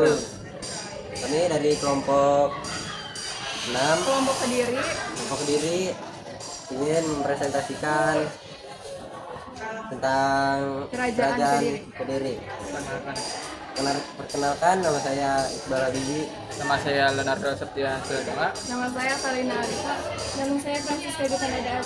terus kami dari kelompok 6 kelompok kediri kelompok kediri ingin mempresentasikan tentang kerajaan, kerajaan kediri. kediri perkenalkan nama saya Iqbal Abidi nama saya Leonardo Septian nama saya Karina Arisa nama saya Francisca Gita Nada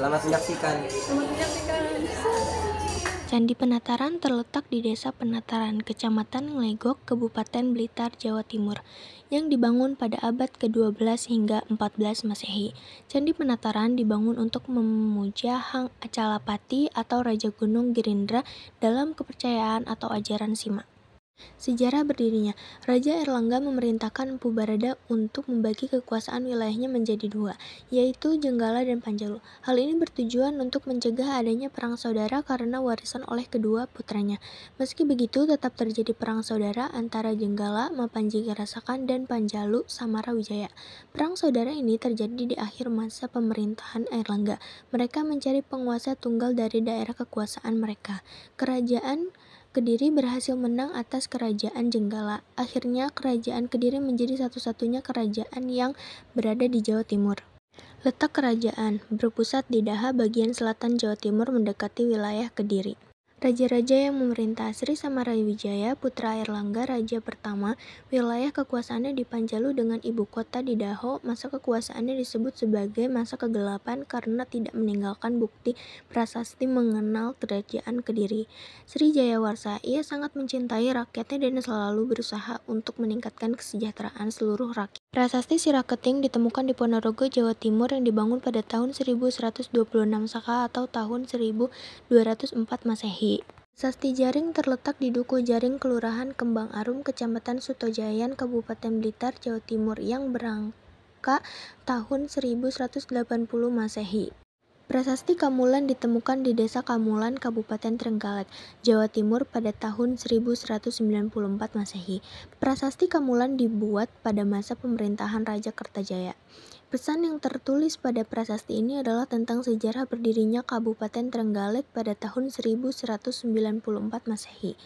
selamat menyaksikan selamat menyaksikan Candi Penataran terletak di Desa Penataran, Kecamatan Nglegok, Kabupaten Blitar, Jawa Timur, yang dibangun pada abad ke-12 hingga 14 Masehi. Candi Penataran dibangun untuk memuja Hang Acalapati atau Raja Gunung Gerindra dalam kepercayaan atau ajaran Simak. Sejarah berdirinya, Raja Erlangga memerintahkan Barada untuk membagi kekuasaan wilayahnya menjadi dua, yaitu Jenggala dan Panjalu. Hal ini bertujuan untuk mencegah adanya perang saudara karena warisan oleh kedua putranya. Meski begitu, tetap terjadi perang saudara antara Jenggala, Mapanji Rasakan, dan Panjalu Samara Wijaya. Perang saudara ini terjadi di akhir masa pemerintahan Erlangga. Mereka mencari penguasa tunggal dari daerah kekuasaan mereka. Kerajaan Kediri berhasil menang atas Kerajaan Jenggala. Akhirnya, Kerajaan Kediri menjadi satu-satunya kerajaan yang berada di Jawa Timur. Letak kerajaan berpusat di Daha bagian selatan Jawa Timur mendekati wilayah Kediri. Raja-raja yang memerintah Sri Samarawijaya, putra Erlangga raja pertama, wilayah kekuasaannya di Panjalu dengan ibu kota di Daho, masa kekuasaannya disebut sebagai masa kegelapan karena tidak meninggalkan bukti prasasti mengenal kerajaan Kediri. Sri Jayawarsa, ia sangat mencintai rakyatnya dan selalu berusaha untuk meningkatkan kesejahteraan seluruh rakyat. Prasasti Siraketing ditemukan di Ponorogo, Jawa Timur yang dibangun pada tahun 1126 Saka atau tahun 1204 Masehi. Prasasti Jaring terletak di Duku Jaring, Kelurahan Kembang Arum, Kecamatan Sutojayan, Kabupaten Blitar, Jawa Timur yang berangka tahun 1180 Masehi. Prasasti Kamulan ditemukan di Desa Kamulan, Kabupaten Trenggalek, Jawa Timur pada tahun 1194 Masehi. Prasasti Kamulan dibuat pada masa pemerintahan Raja Kertajaya. Pesan yang tertulis pada prasasti ini adalah tentang sejarah berdirinya Kabupaten Trenggalek pada tahun 1194 Masehi.